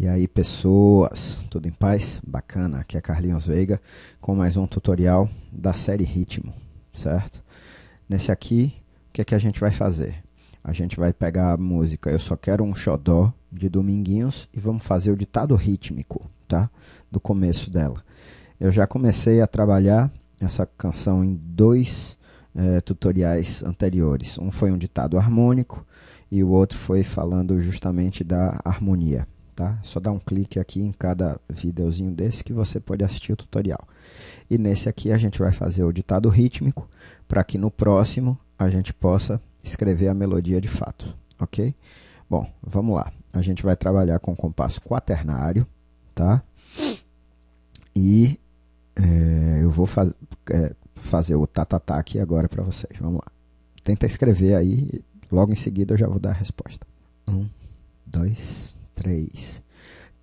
E aí pessoas, tudo em paz? Bacana, aqui é Carlinhos Veiga com mais um tutorial da série Ritmo, certo? Nesse aqui, o que, é que a gente vai fazer? A gente vai pegar a música Eu Só Quero Um Xodó de Dominguinhos e vamos fazer o ditado rítmico, tá? Do começo dela. Eu já comecei a trabalhar essa canção em dois eh, tutoriais anteriores. Um foi um ditado harmônico e o outro foi falando justamente da harmonia tá? Só dá um clique aqui em cada videozinho desse que você pode assistir o tutorial. E nesse aqui a gente vai fazer o ditado rítmico para que no próximo a gente possa escrever a melodia de fato, ok? Bom, vamos lá. A gente vai trabalhar com compasso quaternário, tá? E é, eu vou faz, é, eh, fazer o tatatá aqui agora para vocês. Vamos lá. Tenta escrever aí, logo em seguida eu já vou dar a resposta. Um, dois, três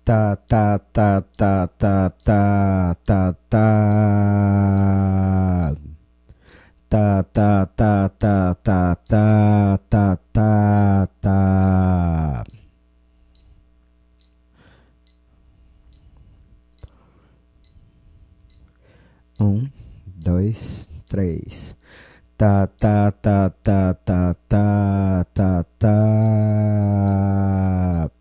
tá tá tá tá tá tá tá tá tá tá tá tá tá tá tá tá tá um dois três tá tá tá tá tá tá tá tá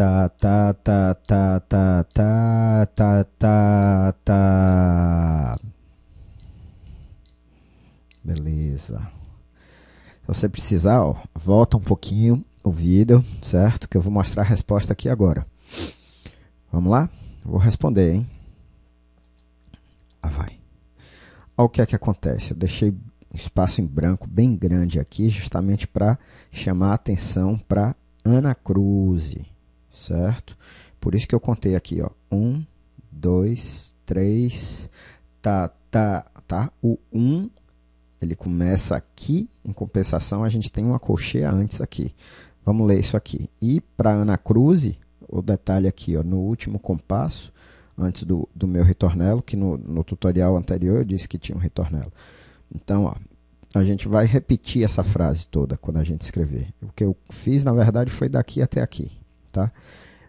tá tá tá tá tá tá tá tá tá beleza se você precisar ó, volta um pouquinho o vídeo certo que eu vou mostrar a resposta aqui agora vamos lá vou responder hein ah vai Olha o que é que acontece eu deixei um espaço em branco bem grande aqui justamente para chamar a atenção para Ana Cruz certo? Por isso que eu contei aqui, ó. Um, dois, três, tá, tá, tá? O um, ele começa aqui, em compensação, a gente tem uma colcheia antes aqui. Vamos ler isso aqui. E para Ana Cruz, o detalhe aqui, ó, no último compasso, antes do, do meu retornelo, que no, no tutorial anterior eu disse que tinha um retornelo. Então, ó, a gente vai repetir essa frase toda quando a gente escrever. O que eu fiz, na verdade, foi daqui até aqui tá?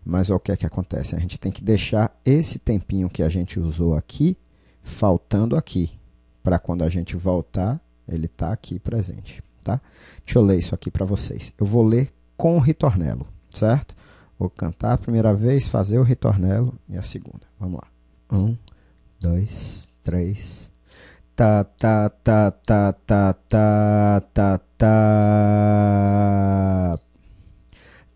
Mas é o que é que acontece? A gente tem que deixar esse tempinho que a gente usou aqui faltando aqui, para quando a gente voltar, ele tá aqui presente, tá? Deixa eu ler isso aqui para vocês. Eu vou ler com o ritornelo, certo? Vou cantar a primeira vez, fazer o ritornelo e a segunda. Vamos lá. Um, dois, três. Tá, tá, tá, tá, tá, tá, tá, tá.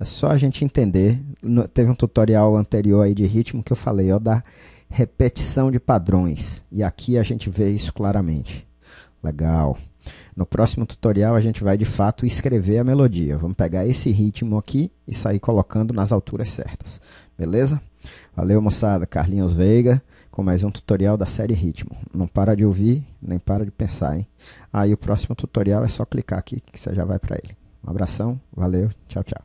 É só a gente entender. No, teve um tutorial anterior aí de ritmo que eu falei, ó, da repetição de padrões. E aqui a gente vê isso claramente. Legal. No próximo tutorial a gente vai de fato escrever a melodia. Vamos pegar esse ritmo aqui e sair colocando nas alturas certas. Beleza? Valeu moçada, Carlinhos Veiga com mais um tutorial da série Ritmo. Não para de ouvir, nem para de pensar, hein? Aí ah, o próximo tutorial é só clicar aqui que você já vai para ele. Um abração, valeu, tchau, tchau.